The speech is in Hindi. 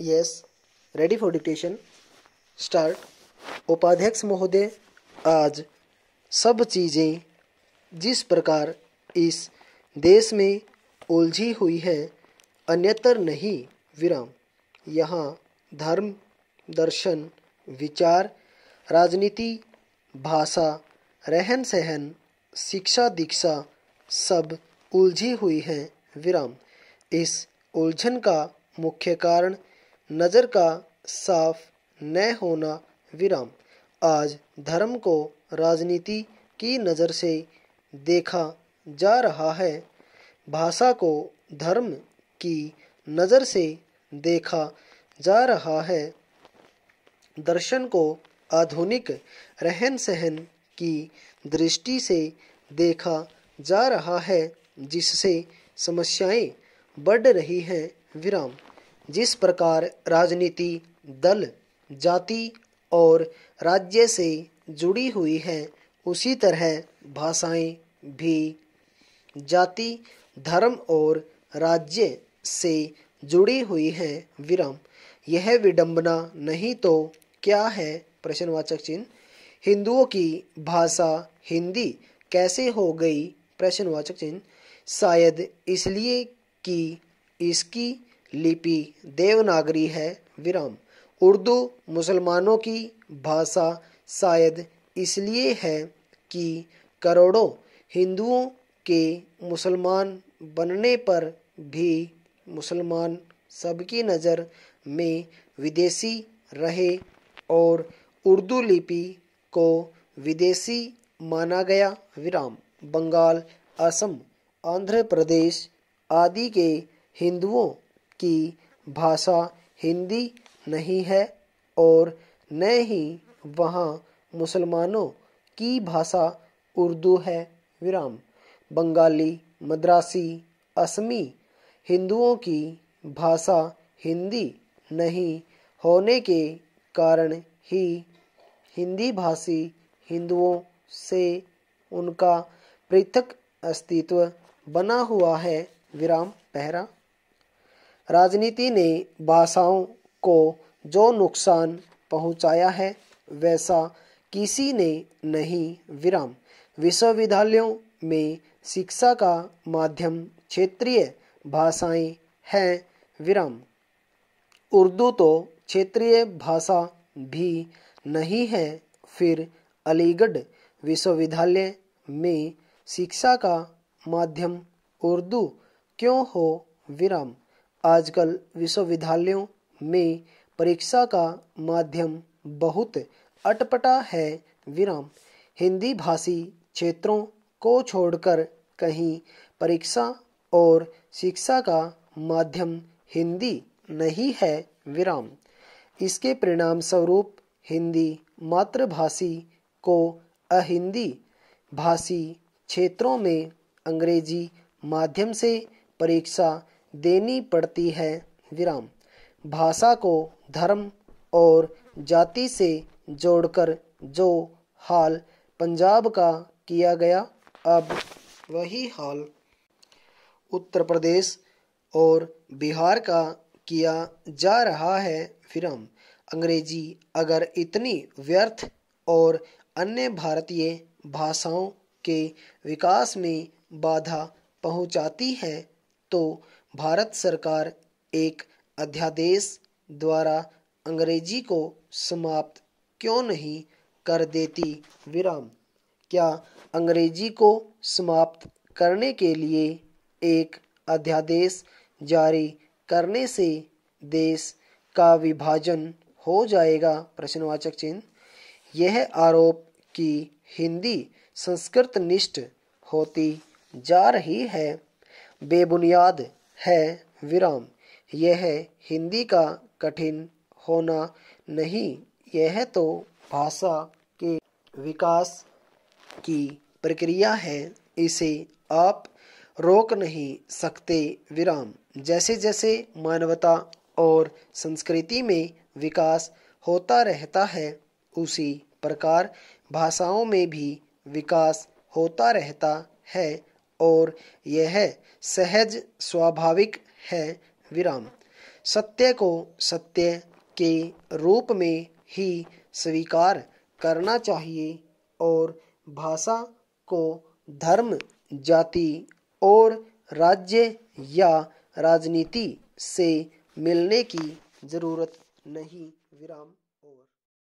yes ready for dictation start उपाध्यक्ष महोदय आज सब चीज़ें जिस प्रकार इस देश में उलझी हुई है अन्यतर नहीं विराम यहाँ धर्म दर्शन विचार राजनीति भाषा रहन सहन शिक्षा दीक्षा सब उलझी हुई है विराम इस उलझन का मुख्य कारण नज़र का साफ न होना विराम आज धर्म को राजनीति की नज़र से देखा जा रहा है भाषा को धर्म की नज़र से देखा जा रहा है दर्शन को आधुनिक रहन सहन की दृष्टि से देखा जा रहा है जिससे समस्याएं बढ़ रही हैं विराम जिस प्रकार राजनीति दल जाति और राज्य से जुड़ी हुई है उसी तरह भाषाएं भी जाति धर्म और राज्य से जुड़ी हुई है विराम यह विडंबना नहीं तो क्या है प्रश्नवाचक चिन्ह हिंदुओं की भाषा हिंदी कैसे हो गई प्रश्नवाचक चिन्ह शायद इसलिए कि इसकी लिपि देवनागरी है विराम उर्दू मुसलमानों की भाषा शायद इसलिए है कि करोड़ों हिंदुओं के मुसलमान बनने पर भी मुसलमान सबकी नज़र में विदेशी रहे और उर्दू लिपि को विदेशी माना गया विराम बंगाल असम आंध्र प्रदेश आदि के हिंदुओं की भाषा हिंदी नहीं है और न ही वहाँ मुसलमानों की भाषा उर्दू है विराम बंगाली मद्रासी असमी हिंदुओं की भाषा हिंदी नहीं होने के कारण ही हिंदी भाषी हिंदुओं से उनका पृथक अस्तित्व बना हुआ है विराम पहरा राजनीति ने भाषाओं को जो नुकसान पहुंचाया है वैसा किसी ने नहीं विराम विश्वविद्यालयों में शिक्षा का माध्यम क्षेत्रीय भाषाएं हैं विराम उर्दू तो क्षेत्रीय भाषा भी नहीं है फिर अलीगढ़ विश्वविद्यालय में शिक्षा का माध्यम उर्दू क्यों हो विराम आजकल विश्वविद्यालयों में परीक्षा का माध्यम बहुत अटपटा है विराम हिंदी भाषी क्षेत्रों को छोड़कर कहीं परीक्षा और शिक्षा का माध्यम हिंदी नहीं है विराम इसके परिणाम स्वरूप हिंदी मातृभाषी को अहिंदी भाषी क्षेत्रों में अंग्रेजी माध्यम से परीक्षा देनी पड़ती है विराम भाषा को धर्म और जाति से जोड़कर जो हाल पंजाब का किया गया अब वही हाल उत्तर प्रदेश और बिहार का किया जा रहा है विराम अंग्रेजी अगर इतनी व्यर्थ और अन्य भारतीय भाषाओं के विकास में बाधा पहुंचाती है तो भारत सरकार एक अध्यादेश द्वारा अंग्रेजी को समाप्त क्यों नहीं कर देती विराम क्या अंग्रेजी को समाप्त करने के लिए एक अध्यादेश जारी करने से देश का विभाजन हो जाएगा प्रश्नवाचक चिन्ह यह आरोप कि हिंदी संस्कृत निष्ठ होती जा रही है बेबुनियाद है विराम यह हिंदी का कठिन होना नहीं यह तो भाषा के विकास की प्रक्रिया है इसे आप रोक नहीं सकते विराम जैसे जैसे मानवता और संस्कृति में विकास होता रहता है उसी प्रकार भाषाओं में भी विकास होता रहता है और यह सहज स्वाभाविक है विराम सत्य को सत्य के रूप में ही स्वीकार करना चाहिए और भाषा को धर्म जाति और राज्य या राजनीति से मिलने की जरूरत नहीं विराम